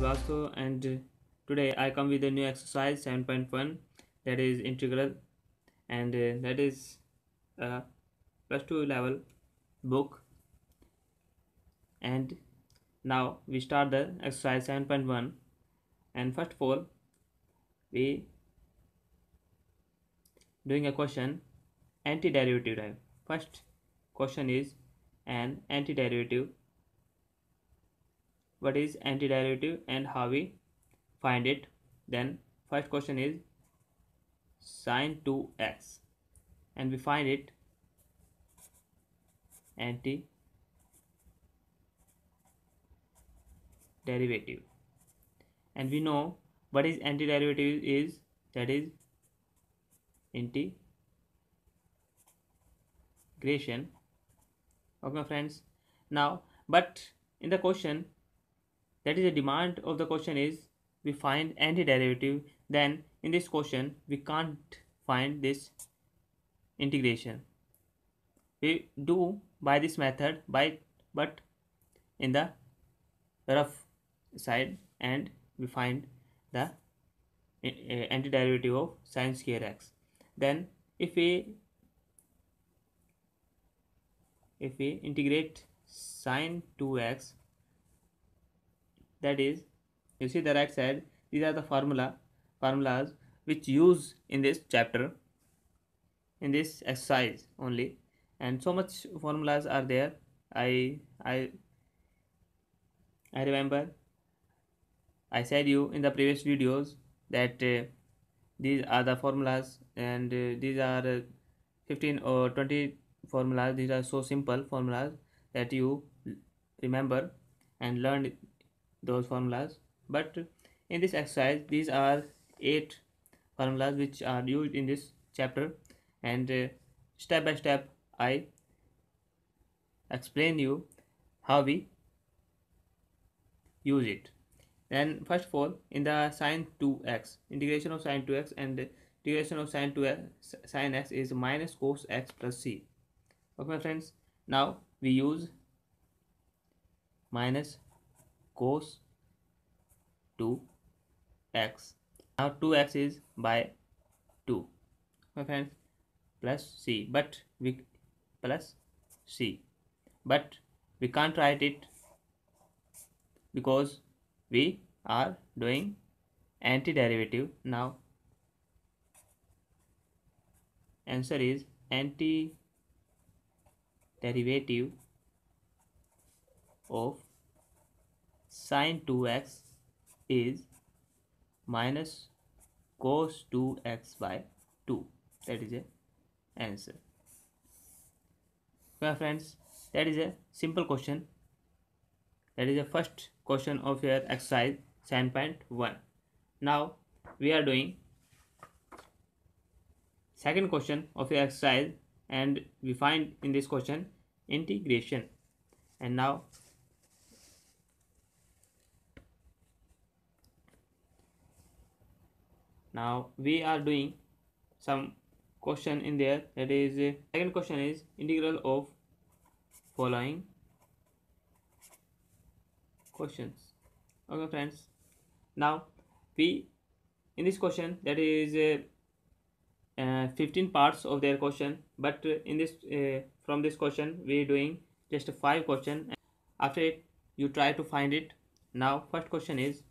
Vasu and today I come with a new exercise 7.1 that is integral and uh, that is uh, 2 level book and now we start the exercise 7.1 and first of all we doing a question antiderivative type first question is an antiderivative what is antiderivative and how we find it then first question is sine 2x and we find it anti derivative and we know what is anti derivative is that is integration okay friends now but in the question that is the demand of the question is we find antiderivative. Then in this question, we can't find this integration. We do by this method by but in the rough side and we find the uh, antiderivative of sine square x. Then if we if we integrate sine 2x that is you see the right side these are the formula formulas which use in this chapter in this exercise only and so much formulas are there i i i remember i said you in the previous videos that uh, these are the formulas and uh, these are uh, 15 or 20 formulas these are so simple formulas that you remember and learn those formulas but in this exercise these are eight formulas which are used in this chapter and uh, step by step I explain you how we use it then first of all in the sine 2x integration of sine 2x and integration of sine 2x sine x is minus cos x plus c okay my friends now we use minus cos 2x now 2x is by 2 my friends plus c but we plus c but we can't write it because we are doing antiderivative now answer is anti derivative of sine 2x is minus cos 2x by 2 that is a answer My friends that is a simple question that is the first question of your exercise 7.1 now we are doing second question of your exercise and we find in this question integration and now now we are doing some question in there that is uh, second question is integral of following questions okay friends now we in this question that is uh, uh, 15 parts of their question but uh, in this uh, from this question we are doing just five question after it you try to find it now first question is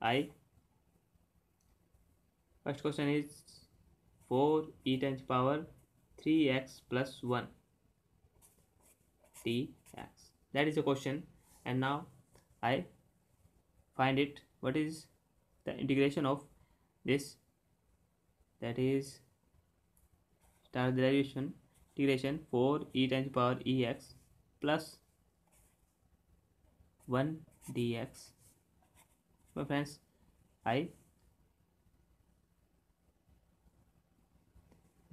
i First question is 4 e times power 3x plus 1 dx. That is the question and now I find it what is the integration of this that is start derivation integration 4 e times power ex plus 1 dx. My friends, I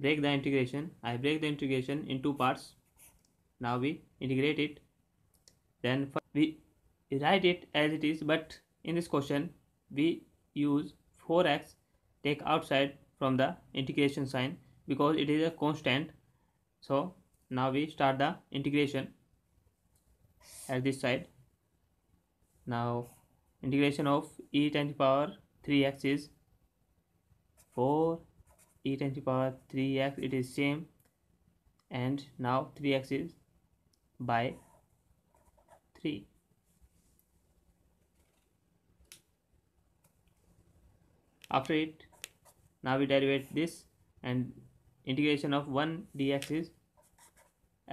break the integration I break the integration in two parts now we integrate it then we write it as it is but in this question we use 4x take outside from the integration sign because it is a constant so now we start the integration at this side now integration of e to the power 3x is 4 e times the power 3x it is same and now 3x is by 3 after it now we derive this and integration of 1 dx is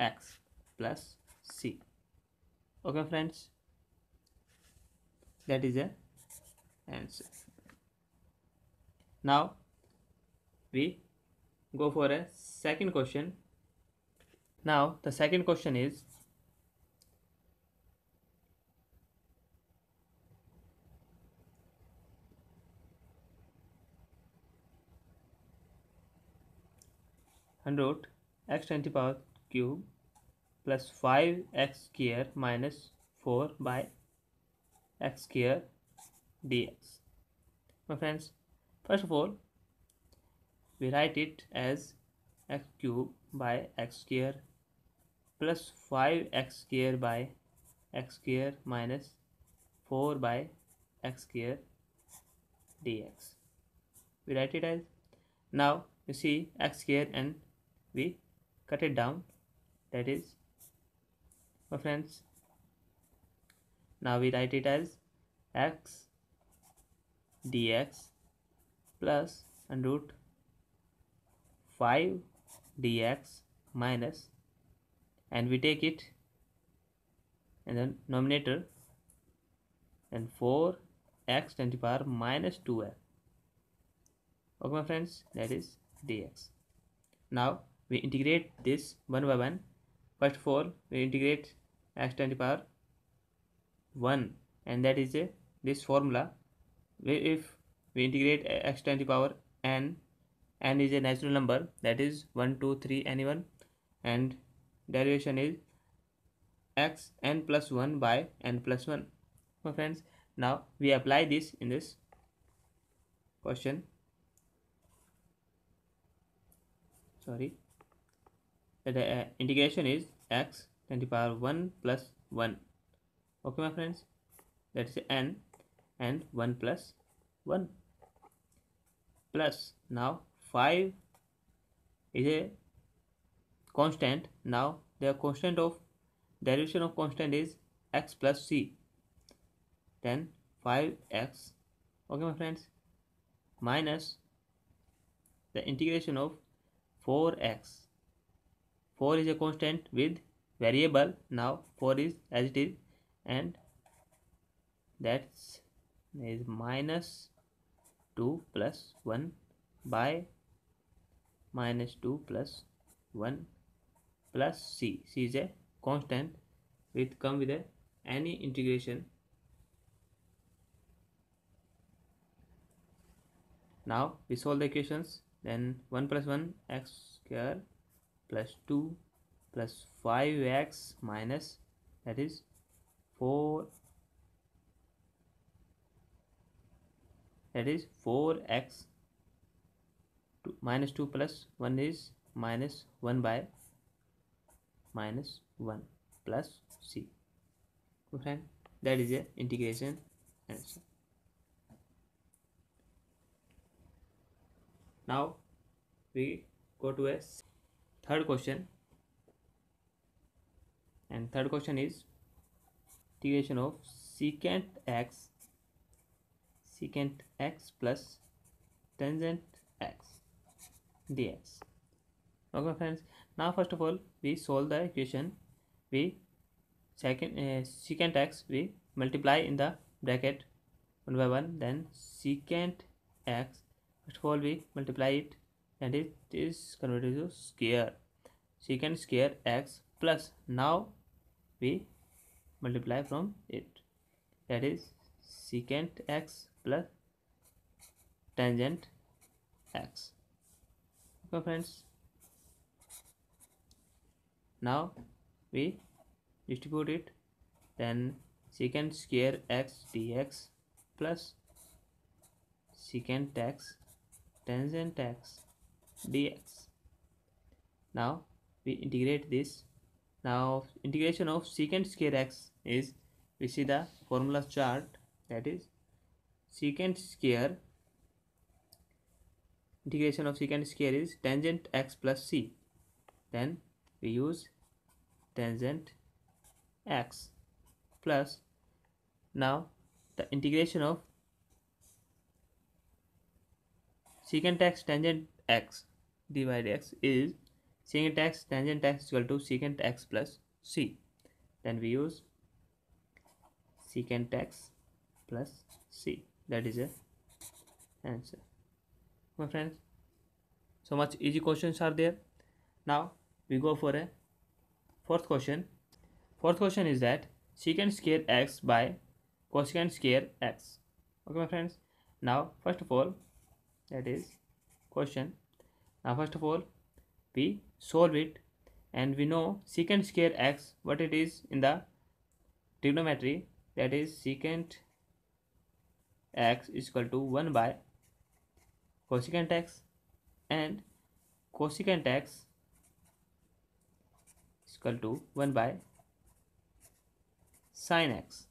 x plus c okay friends that is the answer now we go for a second question. Now the second question is and root x to the power cube plus 5x square minus 4 by x square dx. My friends, first of all, we write it as x cube by x square plus 5x square by x square minus 4 by x square dx we write it as now you see x square and we cut it down that is my friends now we write it as x dx plus and root 5 dx minus and we take it and then numerator and 4 x to the power minus 2x okay my friends that is dx now we integrate this one by one first of all we integrate x to the power 1 and that is a this formula if we integrate x to the power n n is a natural number that is 1 2 3 anyone and derivation is x n plus 1 by n plus 1 my friends now we apply this in this question sorry the uh, integration is x 10 to the power 1 plus 1 okay my friends that is n and 1 plus 1 plus now 5 is a constant now the constant of derivation of constant is x plus c then 5x okay my friends minus the integration of 4x 4 is a constant with variable now 4 is as it is and that's 2 plus 1 by minus 2 plus 1 plus c c is a constant with come with a any integration now we solve the equations then 1 plus 1 x square plus 2 plus 5x minus that is 4 that is 4x 2 minus 2 plus 1 is minus 1 by minus 1 plus c okay that is a integration answer now we go to a third question and third question is integration of secant x secant x plus tangent x dx okay friends now first of all we solve the equation we second uh, secant x we multiply in the bracket 1 by 1 then secant x first of all we multiply it and it is converted to square secant square x plus now we multiply from it that is secant x plus tangent x so friends now we distribute it then secant square x dx plus secant x tangent x dx now we integrate this now integration of secant square x is we see the formula chart that is secant square integration of secant square is tangent x plus c then we use tangent x plus now the integration of secant x tangent x divided x is secant x tangent x equal to secant x plus c then we use secant x plus c that is a answer my friends so much easy questions are there now we go for a fourth question fourth question is that secant square x by cosecant square x okay my friends now first of all that is question now first of all we solve it and we know secant square x what it is in the trigonometry that is secant x is equal to 1 by cosecant x and cosecant x is equal to 1 by sine x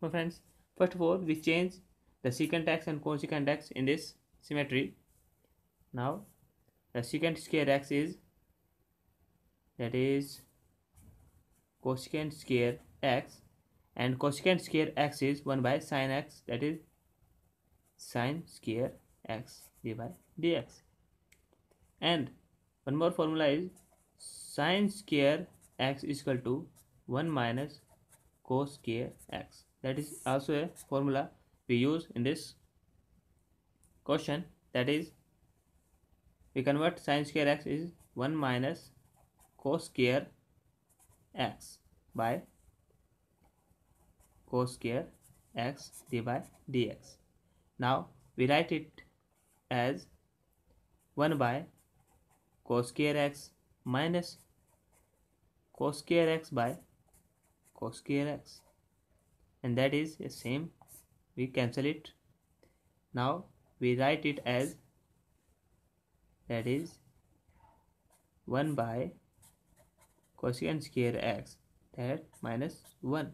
my friends first of all we change the secant x and cosecant x in this symmetry now the secant square x is that is cosecant square x and cosecant square x is 1 by sine x that is sine square x d by dx and one more formula is sine square x is equal to 1 minus cos square x that is also a formula we use in this question that is we convert sine square x is 1 minus cos square x by cos square x d by dx now we write it as 1 by cos square x minus cos square x by cos square x and that is the same we cancel it now we write it as that is 1 by cosine square x that minus 1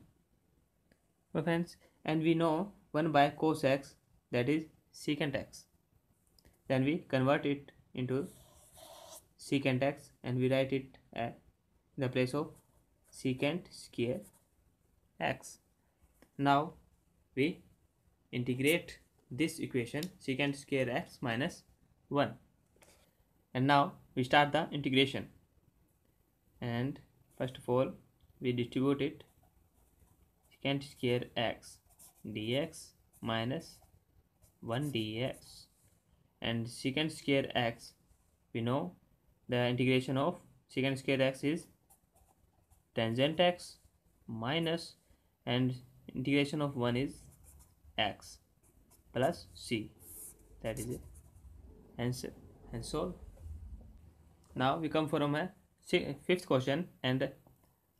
my friends and we know 1 by cos x that is secant x then we convert it into secant x and we write it at the place of secant square x now we integrate this equation secant square x minus 1 and now we start the integration and first of all we distribute it secant square x dx minus 1 dx and secant square x we know the integration of secant square x is tangent x minus and integration of 1 is x plus c that is it answer and so now we come from a fifth question and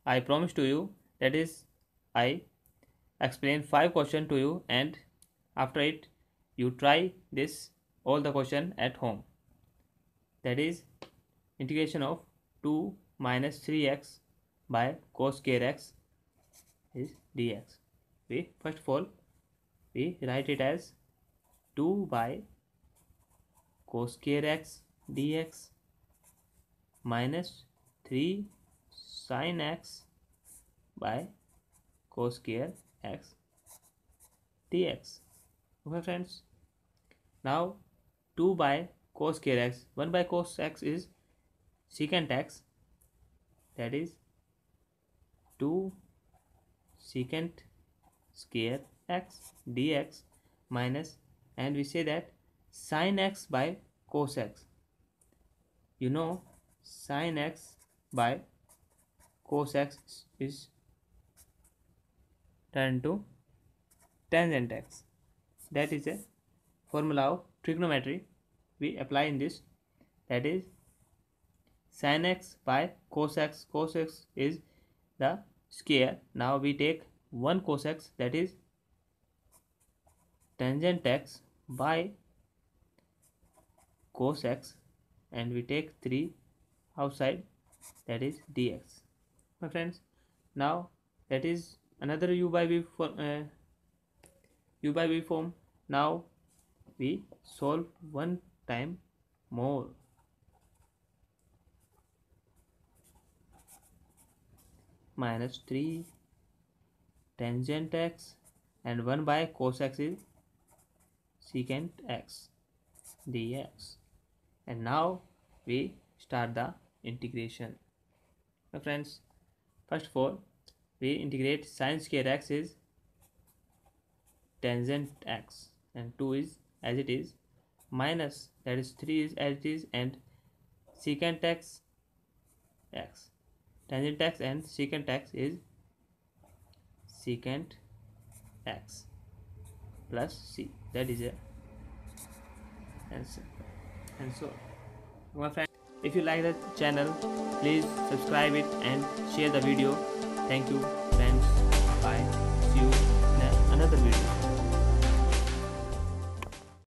i promise to you that is i explain five question to you and after it you try this all the question at home that is integration of 2 minus 3x by cos square x is dx we first of all we write it as 2 by cos square x dx minus 3 sin x by cos square x dx okay friends now 2 by cos square x 1 by cos x is secant x that is 2 secant square x dx minus and we say that sine x by cos x you know sine x by cos x is turned to tangent x that is a formula of trigonometry we apply in this that is sin x by cos x cos x is the square now we take 1 cos x that is tangent x by cos x and we take 3 outside that is dx my friends now that is another u by v for uh, u by v form now we solve one time more minus 3 tangent x and 1 by cos x is secant x dx and now we start the integration now friends first of all we integrate sine square x is tangent x and 2 is as it is minus that is 3 is as it is and secant x x tangent x and secant x is secant x plus c that is a answer and so my friend if you like the channel please subscribe it and share the video thank you